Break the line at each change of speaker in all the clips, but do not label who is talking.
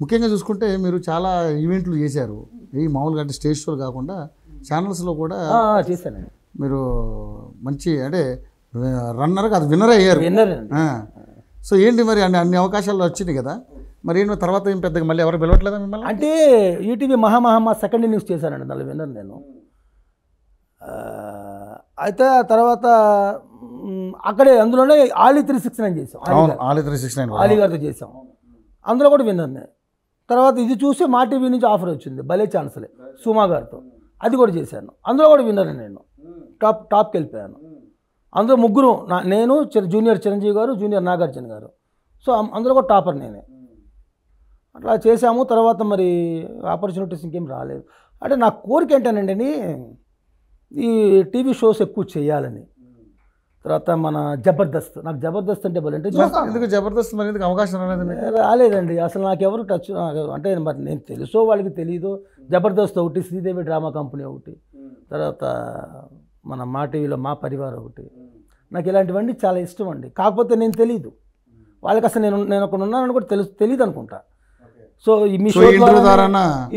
ముఖ్యంగా చూసుకుంటే మీరు చాలా ఈవెంట్లు చేశారు ఈ మామూలుగా అంటే స్టేజ్ షోలు కాకుండా ఛానల్స్లో కూడా చేశానండి మీరు మంచి అంటే రన్నర్ కాదు విన్నర్ అయ్యారు విన్నర్ సో ఏంటి మరి అన్ని అన్ని అవకాశాలు వచ్చినాయి కదా మరి ఏంటి తర్వాత ఏం పెద్దగా మళ్ళీ ఎవరు పిలవట్లేదా మిమ్మల్ని అంటే
ఈటీవీ మహామహమ్మ సెకండ్ న్యూస్ చేశానండి దాని విన్నర్ నేను అయితే ఆ తర్వాత అక్కడే అందులోనే ఆలీ త్రీ సిక్స్ నైన్ చేసాం
Ali three six nine Ali
గారితో చేసాం అందులో కూడా విన్నాను నేను తర్వాత ఇది చూసి మా టీవీ నుంచి ఆఫర్ వచ్చింది భలే ఛాన్స్లే సుమా గారితో అది కూడా చేశాను అందులో కూడా విన్నర్ నేను టాప్ టాప్కి వెళ్ళిపోయాను అందులో ముగ్గురు నా నేను జూనియర్ చిరంజీవి గారు జూనియర్ నాగార్జున గారు సో అందులో కూడా టాపర్ నేనే అట్లా చేశాము తర్వాత మరి ఆపర్చునిటీస్ ఇంకేం రాలేదు అంటే నా కోరిక ఏంటనండి ఈ టీవీ షోస్ ఎక్కువ చేయాలని తర్వాత మన జబర్దస్త్ నాకు జబర్దస్త్ అంటే భలే ఎందుకు జబర్దస్త్ మరి ఎందుకు అవకాశం రాలేదండి అసలు నాకు ఎవరు టచ్ అంటే మరి నేను తెలుసో వాళ్ళకి తెలియదు జబర్దస్త్ ఒకటి శ్రీదేవి డ్రామా కంపెనీ ఒకటి తర్వాత మన మా టీవీలో మా పరివారం ఒకటి నాకు ఇలాంటివన్నీ చాలా ఇష్టం అండి కాకపోతే నేను తెలియదు వాళ్ళకి అసలు నేను నేను ఒక ఉన్నానని కూడా తెలుసు తెలియదు అనుకుంటా సో మీ షో ద్వారా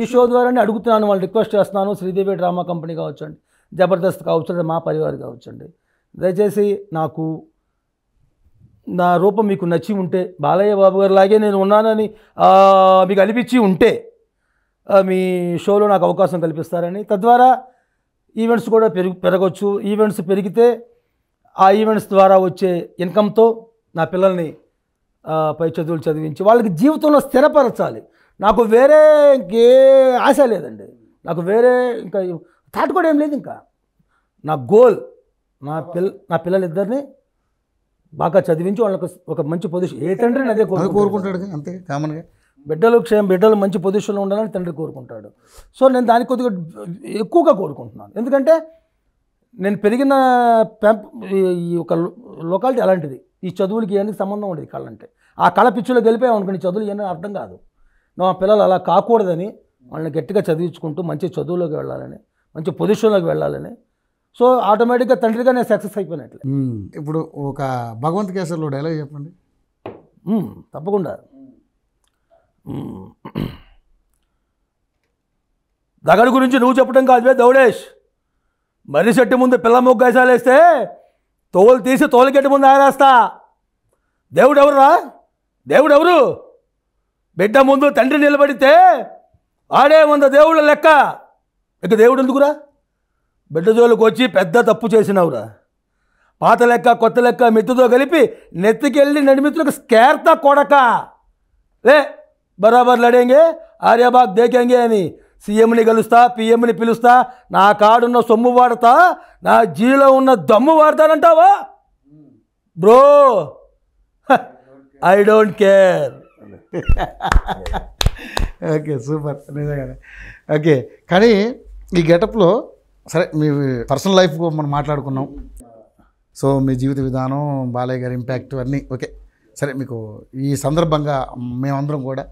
ఈ షో ద్వారానే అడుగుతున్నాను వాళ్ళు రిక్వెస్ట్ చేస్తున్నాను శ్రీదేవి డ్రామా కంపెనీ కావచ్చు అండి జబర్దస్త్ కావచ్చు మా పరివారం కావచ్చు అండి దయచేసి నాకు నా రూపం మీకు నచ్చి ఉంటే బాలయ్య బాబు గారు లాగే నేను ఉన్నానని మీకు అనిపించి ఉంటే మీ షోలో నాకు అవకాశం కల్పిస్తారని తద్వారా ఈవెంట్స్ కూడా పెరుగు పెరగవచ్చు ఈవెంట్స్ పెరిగితే ఆ ఈవెంట్స్ ద్వారా వచ్చే ఇన్కంతో నా పిల్లల్ని పై చదువులు చదివించి వాళ్ళకి జీవితంలో స్థిరపరచాలి నాకు వేరే ఇంకే ఆశ లేదండి నాకు వేరే ఇంకా థాట్ కూడా ఏం లేదు ఇంకా నా గోల్ నా పిల్ల నా పిల్లలిద్దరిని బాగా చదివించి వాళ్ళకి ఒక మంచి పొజిషన్ ఏ తండ్రి అదే కోరుకుంటాడు అంతే కామన్గా బిడ్డలు క్షేమ బిడ్డలు మంచి పొజిషన్లో ఉండాలని తండ్రి కోరుకుంటాడు సో నేను దానికి కొద్దిగా ఎక్కువగా కోరుకుంటున్నాను ఎందుకంటే నేను పెరిగిన పెంప ఈ ఒక లొకాలిటీ అలాంటిది ఈ చదువులకి ఏంటి సంబంధం ఉండదు కళ అంటే ఆ కళ పిచ్చులో పిచ్చిలో గెలిపామనుకుని చదువులు ఏమైనా అర్థం కాదు ఆ పిల్లలు అలా కాకూడదని వాళ్ళని గట్టిగా చదివించుకుంటూ మంచి చదువులోకి వెళ్ళాలని మంచి పొజిషన్లోకి వెళ్ళాలని సో ఆటోమేటిక్గా తండ్రిగా నేను సక్సెస్ అయిపోయినట్లే ఇప్పుడు ఒక భగవంత్ కేసర్లో డైలాగ్ చెప్పండి తప్పకుండా దగడు గురించి నువ్వు చెప్పడం కాదువే దౌడేష్ మర్రి చెట్టు ముందు పిల్ల ముగ్గేసాలేస్తే తోలు తీసి తోలుగెట్టు ముందు ఆరేస్తా దేవుడు ఎవరురా దేవుడు ఎవరు బిడ్డ ముందు తండ్రి నిలబడితే ఆడే వంద దేవుళ్ళ లెక్క ఇక దేవుడు ఎందుకురా బిడ్డజోలికి వచ్చి పెద్ద తప్పు చేసినావురా పాత లెక్క కొత్త లెక్క మెత్తుతో కలిపి నెత్తికెళ్ళి నడిమిత్రులకు స్కేర్త కొడక లే బరాబర్ లడేంగే ఆర్యాబాగ్ దేకేంగే అని సీఎంని కలుస్తా పిఎంని పిలుస్తా నా కాడున్న సొమ్ము వాడతా నా జీలో ఉన్న దమ్ము వాడతానంటావా bro I don't care okay super
నిజంగానే ఓకే కానీ ఈ గెటప్లో సరే మీ పర్సనల్ లైఫ్ మనం మాట్లాడుకున్నాం సో మీ జీవిత విధానం బాలయ్య గారి ఇంపాక్ట్ అన్నీ ఓకే సరే మీకు ఈ సందర్భంగా మేమందరం కూడా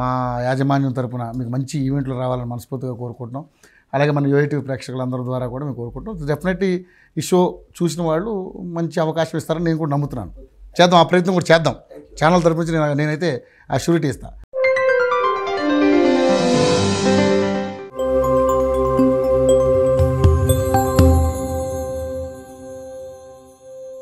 మా యాజమాన్యం తరపున మీకు మంచి ఈవెంట్లు రావాలని మనస్ఫూర్తిగా కోరుకుంటున్నాం అలాగే మన యూఐటీవీ ప్రేక్షకులందరి ద్వారా కూడా మేము కోరుకుంటున్నాం డెఫినెట్లీ ఈ షో చూసిన వాళ్ళు మంచి అవకాశం ఇస్తారని నేను కూడా నమ్ముతున్నాను చేద్దాం ఆ ప్రయత్నం కూడా చేద్దాం ఛానల్ తరపు నుంచి నేనైతే ఆ షూరిటీ ఇస్తాను